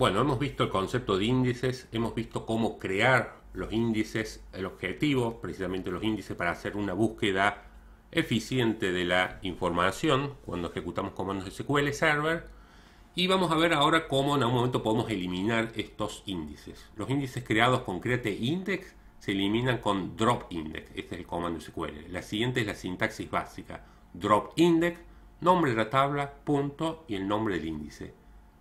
Bueno, hemos visto el concepto de índices, hemos visto cómo crear los índices, el objetivo, precisamente los índices para hacer una búsqueda eficiente de la información cuando ejecutamos comandos de SQL Server. Y vamos a ver ahora cómo en algún momento podemos eliminar estos índices. Los índices creados con create e index se eliminan con drop index. Este es el comando SQL. La siguiente es la sintaxis básica. Drop index, nombre de la tabla, punto y el nombre del índice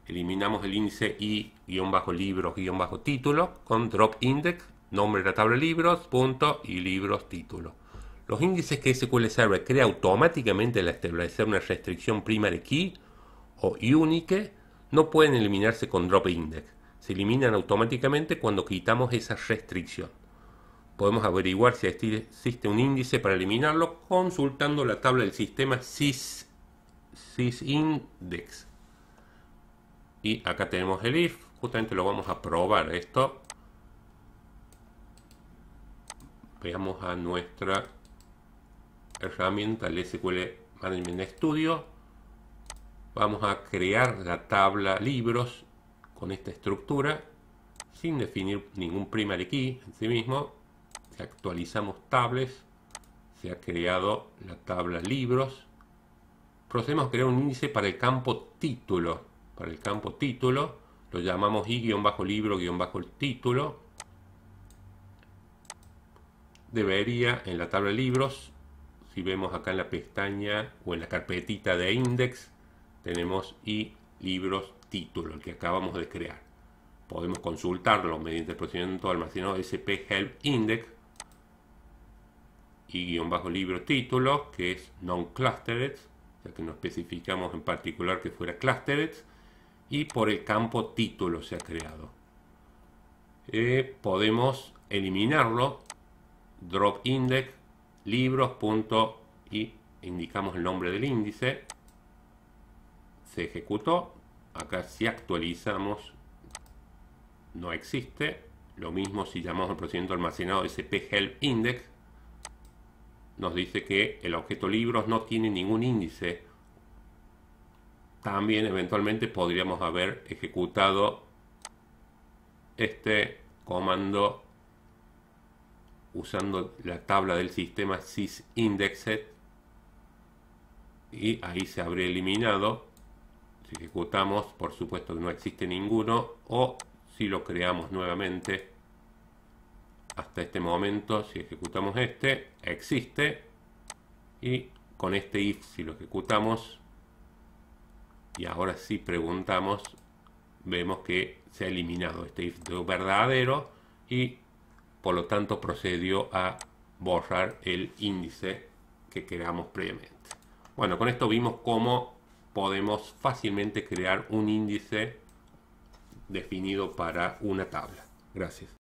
eliminamos el índice i bajo libros bajo título con drop index nombre de la tabla libros punto y libros título los índices que SQL Server crea automáticamente al establecer una restricción primary key o unique no pueden eliminarse con drop index se eliminan automáticamente cuando quitamos esa restricción podemos averiguar si existe un índice para eliminarlo consultando la tabla del sistema sysindex y acá tenemos el if justamente lo vamos a probar esto veamos a nuestra herramienta el SQL Management Studio vamos a crear la tabla libros con esta estructura sin definir ningún primary key en sí mismo si actualizamos tables se ha creado la tabla libros procedemos a crear un índice para el campo título para el campo título, lo llamamos i-libro-título, debería en la tabla de libros, si vemos acá en la pestaña o en la carpetita de index, tenemos i libros título, el que acabamos de crear. Podemos consultarlo mediante el procedimiento almacenado SP Help Index y libro título, que es non-clustered, ya que no especificamos en particular que fuera clustered y por el campo título se ha creado. Eh, podemos eliminarlo, drop index, libros, punto, y indicamos el nombre del índice. Se ejecutó. Acá si actualizamos no existe. Lo mismo si llamamos al procedimiento almacenado sphelp index, nos dice que el objeto libros no tiene ningún índice también eventualmente podríamos haber ejecutado este comando usando la tabla del sistema sysindexed y ahí se habría eliminado si ejecutamos por supuesto que no existe ninguno o si lo creamos nuevamente hasta este momento si ejecutamos este existe y con este if si lo ejecutamos y ahora si preguntamos, vemos que se ha eliminado este índice verdadero y por lo tanto procedió a borrar el índice que creamos previamente. Bueno, con esto vimos cómo podemos fácilmente crear un índice definido para una tabla. Gracias.